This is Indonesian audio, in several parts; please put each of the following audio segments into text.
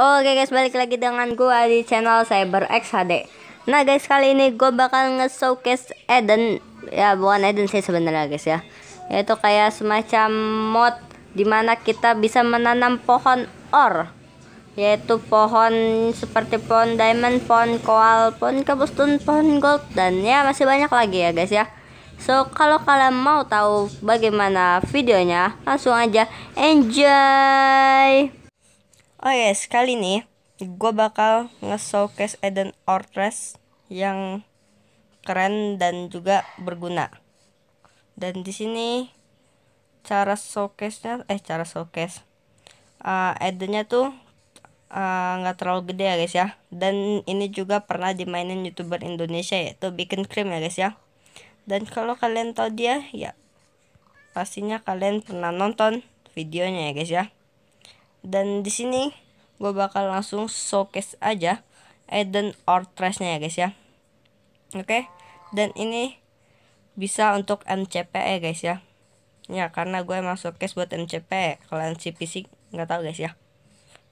Oke guys, balik lagi dengan gua di channel Cyber X HD. Nah guys, kali ini gua bakal nge-showcase Eden, ya bukan Eden sih sebenarnya guys ya. Yaitu kayak semacam mod dimana kita bisa menanam pohon or yaitu pohon seperti pohon diamond, pohon koal, pohon kebustun, pohon gold dan ya masih banyak lagi ya guys ya. So kalau kalian mau tahu bagaimana videonya, langsung aja enjoy. Oh ya, yes, kali nih gue bakal nge-showcase Eden Ortres yang keren dan juga berguna. Dan di sini cara showcase-nya eh cara showcase uh, Edennya tuh eh, nggak uh, terlalu gede ya guys ya dan ini juga pernah dimainin youtuber Indonesia yaitu bikin krim ya guys ya dan kalau kalian tahu dia ya pastinya kalian pernah nonton videonya ya guys ya dan di sini gue bakal langsung showcase aja Eden or trashnya ya guys ya oke okay? dan ini bisa untuk MCP ya guys ya ya karena gue emang showcase buat MCP kalau MCP sih nggak tahu guys ya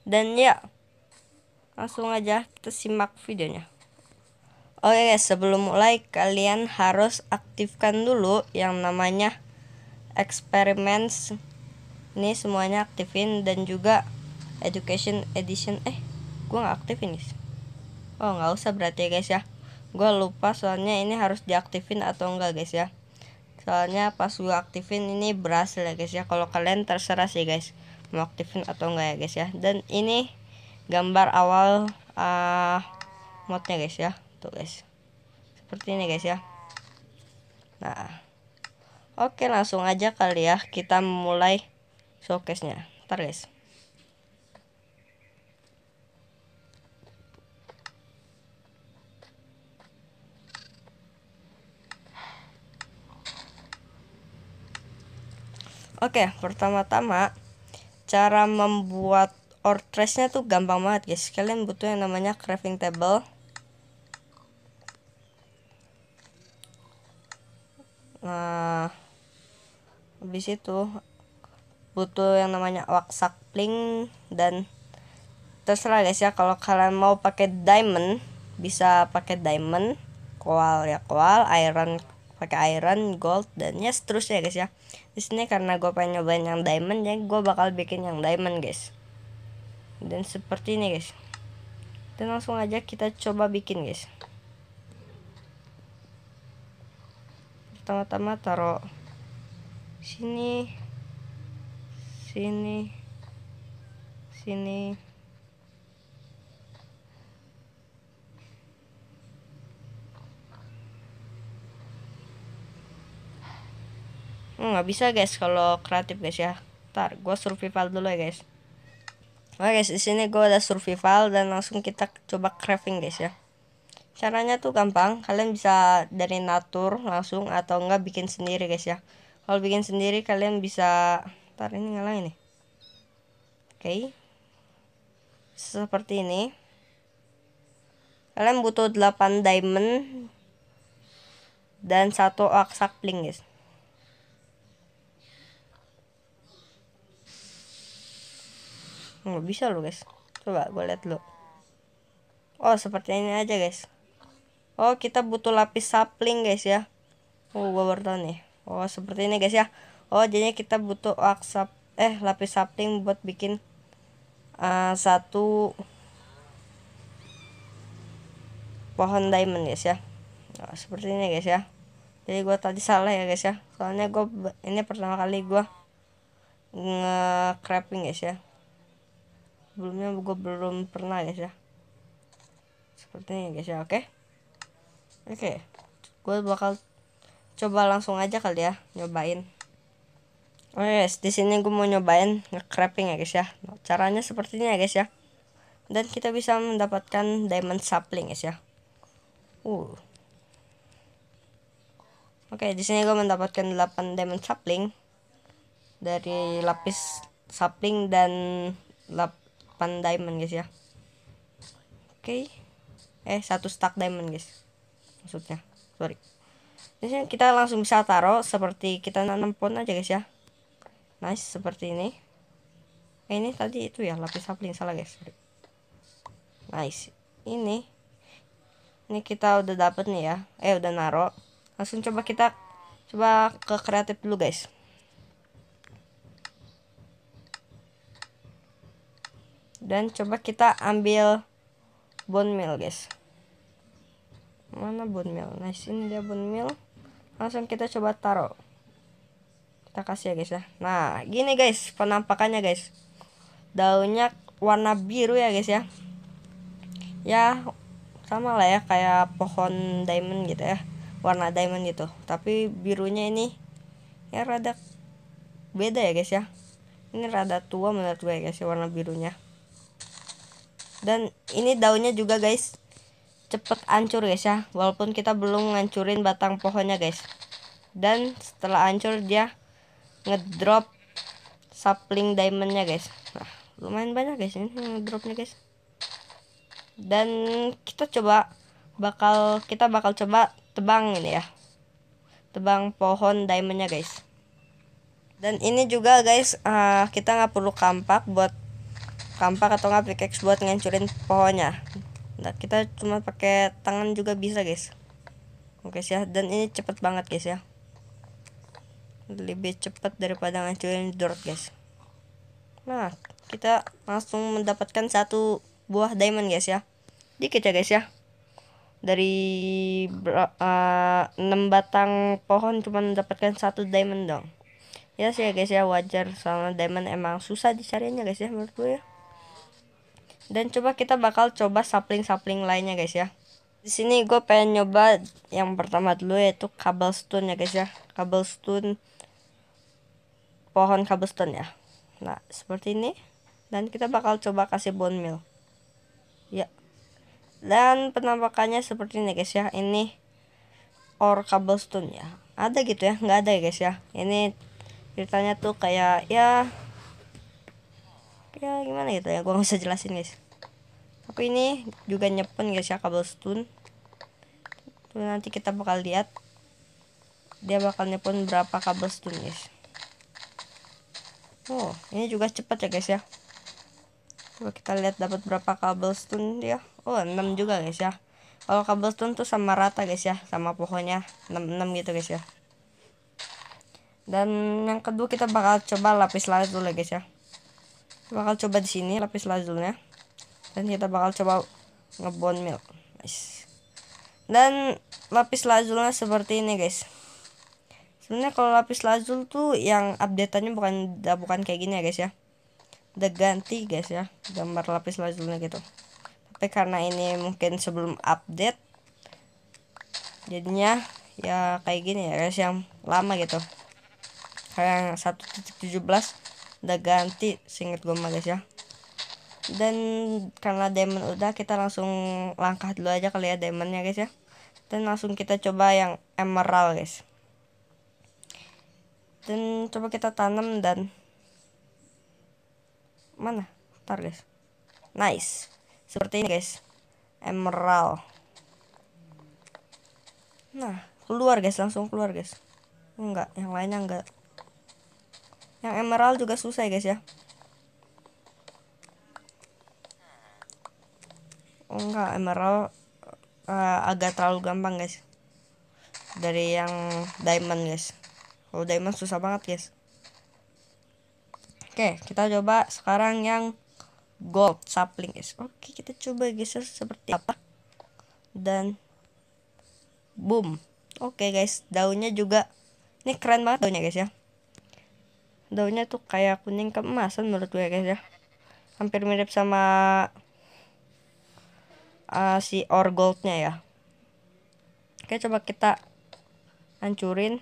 dan ya langsung aja kita simak videonya oke okay guys sebelum mulai kalian harus aktifkan dulu yang namanya eksperimen ini semuanya aktifin dan juga education edition eh gue nggak aktifin guys oh nggak usah berarti ya guys ya gue lupa soalnya ini harus diaktifin atau enggak guys ya soalnya pas gue aktifin ini berhasil ya guys ya kalau kalian terserah sih guys mau aktifin atau enggak ya guys ya dan ini gambar awal uh, modnya guys ya tuh guys seperti ini guys ya nah oke langsung aja kali ya kita mulai showcase-nya. Ntar guys. Oke, pertama-tama cara membuat ortrace nya tuh gampang banget guys. Kalian butuh yang namanya crafting table. Nah, habis itu butuh yang namanya wax sapling dan terserah guys ya kalau kalian mau pakai diamond bisa pakai diamond koal ya koal iron pakai iron gold dan ya seterusnya guys ya di sini karena gue pengen nyobain yang diamond ya gue bakal bikin yang diamond guys dan seperti ini guys dan langsung aja kita coba bikin guys pertama-tama taruh sini sini sini hmm, nggak bisa guys kalau kreatif guys ya tar gue survival dulu ya guys oke guys di sini gue udah survival dan langsung kita coba crafting guys ya caranya tuh gampang kalian bisa dari natur langsung atau enggak bikin sendiri guys ya kalau bikin sendiri kalian bisa Ntar ini nyala ini. Oke. Okay. Seperti ini. Kalian butuh 8 diamond dan satu aksak bling, guys. Nggak bisa lo, guys. Coba gue lihat lo. Oh, seperti ini aja, guys. Oh, kita butuh lapis sapling, guys ya. Oh, gue bertanya, Oh, seperti ini, guys ya oh jadinya kita butuh aksap eh lapis sapling buat bikin uh, satu pohon diamond guys ya nah, seperti ini guys ya jadi gue tadi salah ya guys ya soalnya gue ini pertama kali gue nge crafting guys ya sebelumnya gue belum pernah guys ya seperti ini guys ya oke okay? oke okay. gue bakal coba langsung aja kali ya nyobain Oh yes, di sini gue mau nyobain nge-crapping ya guys ya. Caranya seperti ini ya guys ya. Dan kita bisa mendapatkan diamond sapling guys ya. Uh. Oke, okay, di sini gue mendapatkan 8 diamond sapling dari lapis sapling dan 8 diamond guys ya. Oke. Okay. Eh, satu stack diamond guys. Maksudnya. Sorry. Di sini kita langsung bisa taruh seperti kita nanam pohon aja guys ya nice seperti ini eh, ini tadi itu ya lapis sapling salah guys nice ini ini kita udah dapet nih ya eh udah naro langsung coba kita coba ke kreatif dulu guys dan coba kita ambil bone meal guys mana bone meal nice ini dia bone meal langsung kita coba taruh kita kasih ya guys ya nah gini guys penampakannya guys daunnya warna biru ya guys ya ya sama lah ya kayak pohon diamond gitu ya warna diamond gitu tapi birunya ini ya rada beda ya guys ya ini rada tua menurut gue ya guys ya warna birunya dan ini daunnya juga guys cepet hancur guys ya walaupun kita belum ngancurin batang pohonnya guys dan setelah hancur dia ngedrop sapling diamondnya guys nah lumayan banyak guys ini ngedropnya guys dan kita coba bakal kita bakal coba tebang ini ya tebang pohon diamondnya guys dan ini juga guys uh, kita nggak perlu kampak buat kampak atau nggak pickaxe buat ngancurin pohonnya nah, kita cuma pakai tangan juga bisa guys oke okay, sih ya dan ini cepet banget guys ya lebih cepat daripada ngancurin door guys nah kita langsung mendapatkan satu buah diamond guys ya dikit ya guys ya dari uh, eh, 6 batang pohon cuma mendapatkan satu diamond dong ya sih ya guys ya wajar soalnya diamond emang susah dicarinya guys ya menurut gue ya dan coba kita bakal coba sapling sapling lainnya guys ya di sini gue pengen nyoba yang pertama dulu yaitu kabel stone ya guys ya kabel stone pohon cobblestone ya nah seperti ini dan kita bakal coba kasih bone meal ya dan penampakannya seperti ini guys ya ini or cobblestone ya ada gitu ya nggak ada ya guys ya ini ceritanya tuh kayak ya ya gimana gitu ya gua nggak bisa jelasin guys tapi ini juga nyepen guys ya cobblestone tuh nanti kita bakal lihat dia bakal nyepen berapa cobblestone guys Oh, ini juga cepat ya guys ya. Coba kita lihat dapat berapa kabel stun dia. Oh, 6 juga guys ya. Kalau stun tuh sama rata guys ya, sama pohonnya 6 6 gitu guys ya. Dan yang kedua kita bakal coba lapis ya guys ya. Kita bakal coba di sini lapis lazulnya. Dan kita bakal coba ngebon milk. Nice. Dan lapis lazulnya seperti ini guys sebenarnya kalau lapis lazul tuh yang updateannya bukan udah bukan kayak gini ya guys ya udah ganti guys ya gambar lapis lazulnya gitu tapi karena ini mungkin sebelum update jadinya ya kayak gini ya guys yang lama gitu kayak yang 1.17 udah ganti singkat gue mah guys ya dan karena diamond udah kita langsung langkah dulu aja kali ya diamondnya guys ya dan langsung kita coba yang emerald guys dan coba kita tanam dan mana ntar guys nice seperti ini guys emerald nah keluar guys langsung keluar guys enggak yang lainnya enggak yang emerald juga susah ya guys ya enggak emerald uh, agak terlalu gampang guys dari yang diamond guys kalau diamond susah banget guys. Oke, kita coba sekarang yang gold sapling guys. Oke, kita coba guys seperti apa. Dan boom. Oke guys, daunnya juga ini keren banget daunnya guys ya. Daunnya tuh kayak kuning keemasan menurut gue guys ya. Hampir mirip sama uh, si or goldnya ya. Oke, coba kita hancurin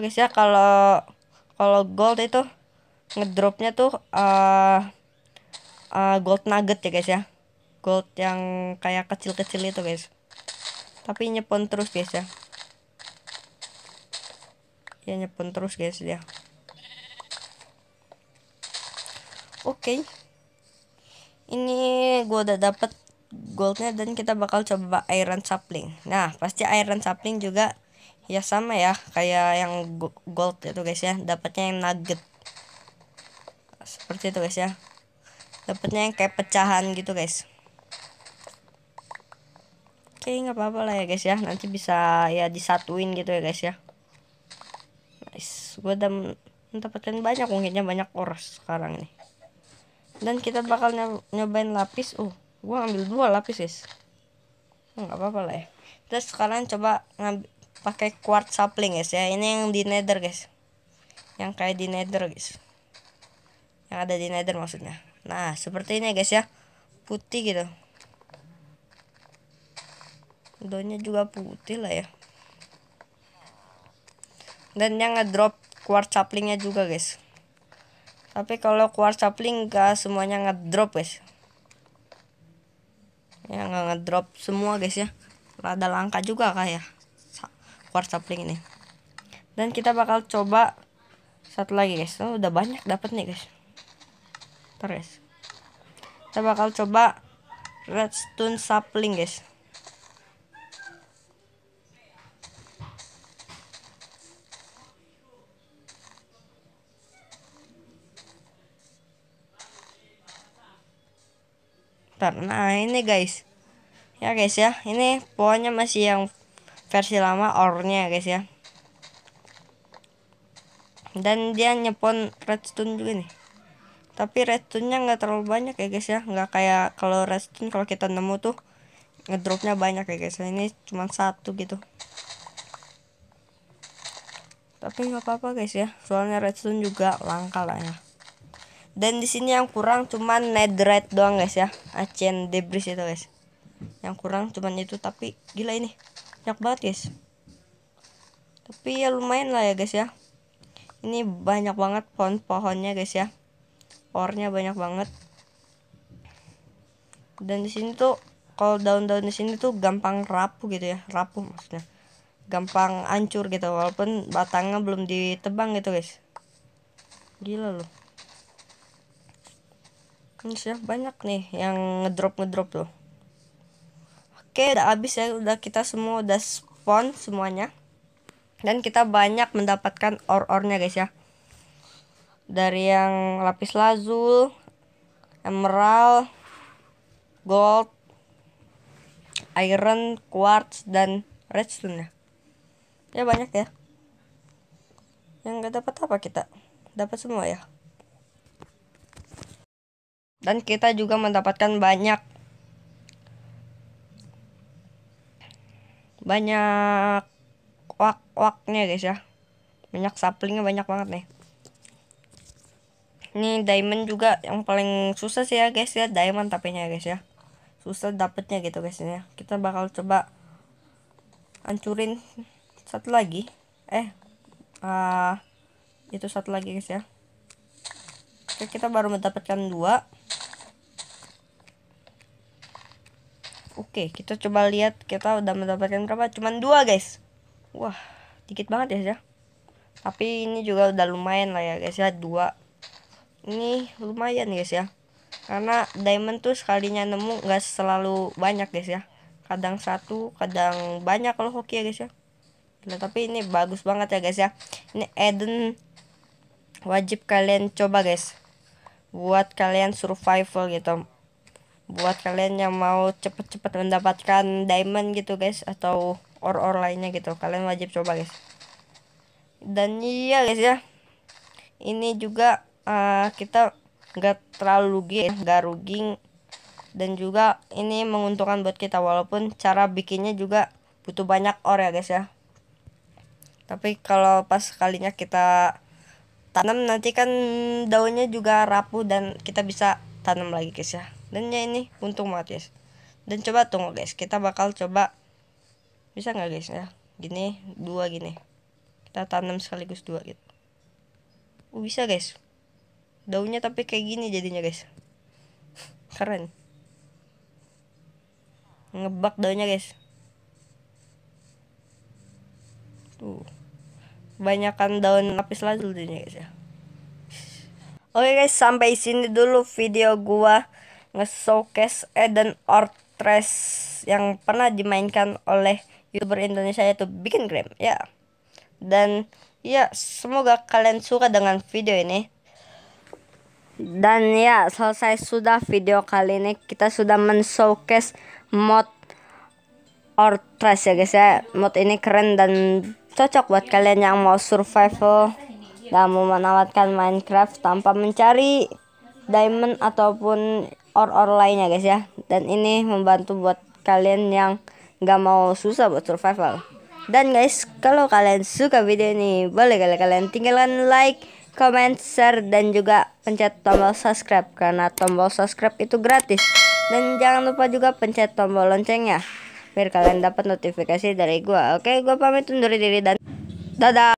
guys ya kalau kalau gold itu ngedropnya tuh uh, uh, gold nugget ya guys ya gold yang kayak kecil-kecil itu guys tapi nyepon terus guys ya ya nyepon terus guys dia ya. oke okay. ini gua udah dapet goldnya dan kita bakal coba iron sapling nah pasti iron sapling juga ya sama ya kayak yang gold itu guys ya dapatnya yang nugget seperti itu guys ya dapatnya yang kayak pecahan gitu guys oke nggak apa-apa lah ya guys ya nanti bisa ya disatuin gitu ya guys ya nice gue udah mendapatkan banyak mungkinnya banyak oras sekarang nih dan kita bakal nyobain lapis uh gue ambil dua lapis guys nggak apa-apa lah ya terus sekarang coba ngambil pakai quartz sapling guys ya ini yang di nether guys yang kayak di nether guys yang ada di nether maksudnya nah seperti ini guys ya putih gitu donya juga putih lah ya dan yang ngedrop quartz saplingnya juga guys tapi kalau quartz sapling gak semuanya ngedrop guys yang ngedrop semua guys ya ada langka juga kayak WhatsApp sapling ini dan kita bakal coba satu lagi guys oh, udah banyak dapat nih guys terus kita bakal coba redstone sapling guys Nah ini guys Ya guys ya Ini pohonnya masih yang versi lama ornya guys ya dan dia nyepon redstone juga nih tapi redstone-nya nggak terlalu banyak ya guys ya nggak kayak kalau redstone kalau kita nemu tuh ngedropnya banyak ya guys ini cuma satu gitu tapi nggak apa-apa guys ya soalnya redstone juga langka lah ya dan di sini yang kurang cuman netherite doang guys ya acen debris itu guys yang kurang cuman itu tapi gila ini banyak banget guys tapi ya lumayan lah ya guys ya ini banyak banget pohon-pohonnya guys ya pohonnya banyak banget dan di sini tuh kalau daun-daun di sini tuh gampang rapuh gitu ya rapuh maksudnya gampang hancur gitu walaupun batangnya belum ditebang gitu guys gila loh ini banyak nih yang ngedrop ngedrop tuh Oke, udah habis ya, udah kita semua udah spawn semuanya. Dan kita banyak mendapatkan or-ornya guys ya. Dari yang lapis lazul, emerald, gold, iron, quartz dan redstone ya. Ya banyak ya. Yang gak dapat apa kita? Dapat semua ya. Dan kita juga mendapatkan banyak banyak wak-waknya guys ya banyak saplingnya banyak banget nih ini diamond juga yang paling susah sih ya guys ya diamond tapi ya guys ya susah dapetnya gitu guys ya kita bakal coba hancurin satu lagi eh uh, itu satu lagi guys ya Oke, kita baru mendapatkan dua Oke, kita coba lihat kita udah mendapatkan berapa? Cuman dua guys. Wah, dikit banget ya ya. Tapi ini juga udah lumayan lah ya guys ya dua. Ini lumayan guys ya. Karena diamond tuh sekalinya nemu nggak selalu banyak guys ya. Kadang satu, kadang banyak kalau hoki ya guys ya. Nah, tapi ini bagus banget ya guys ya. Ini Eden wajib kalian coba guys. Buat kalian survival gitu buat kalian yang mau cepet-cepet mendapatkan diamond gitu guys atau or-or lainnya gitu kalian wajib coba guys dan iya guys ya ini juga uh, kita nggak terlalu rugi nggak rugi dan juga ini menguntungkan buat kita walaupun cara bikinnya juga butuh banyak or ya guys ya tapi kalau pas kalinya kita tanam nanti kan daunnya juga rapuh dan kita bisa tanam lagi guys ya dan ya ini untung banget guys dan coba tunggu guys kita bakal coba bisa nggak guys ya gini dua gini kita tanam sekaligus dua gitu uh, bisa guys daunnya tapi kayak gini jadinya guys keren ngebak daunnya guys tuh banyakkan daun lapis jadinya guys ya oke okay, guys sampai sini dulu video gua nge-showcase Eden eh, Ortres yang pernah dimainkan oleh youtuber Indonesia yaitu Bikin Grim ya. Dan ya semoga kalian suka dengan video ini. Dan ya selesai sudah video kali ini kita sudah men-showcase mod Ortres ya guys ya. Mod ini keren dan cocok buat kalian yang mau survival dan mau menawatkan Minecraft tanpa mencari diamond ataupun or-or lainnya guys ya dan ini membantu buat kalian yang nggak mau susah buat survival dan guys kalau kalian suka video ini boleh kalian, kalian tinggalkan like comment share dan juga pencet tombol subscribe karena tombol subscribe itu gratis dan jangan lupa juga pencet tombol loncengnya biar kalian dapat notifikasi dari gua oke gua pamit undur diri dan dadah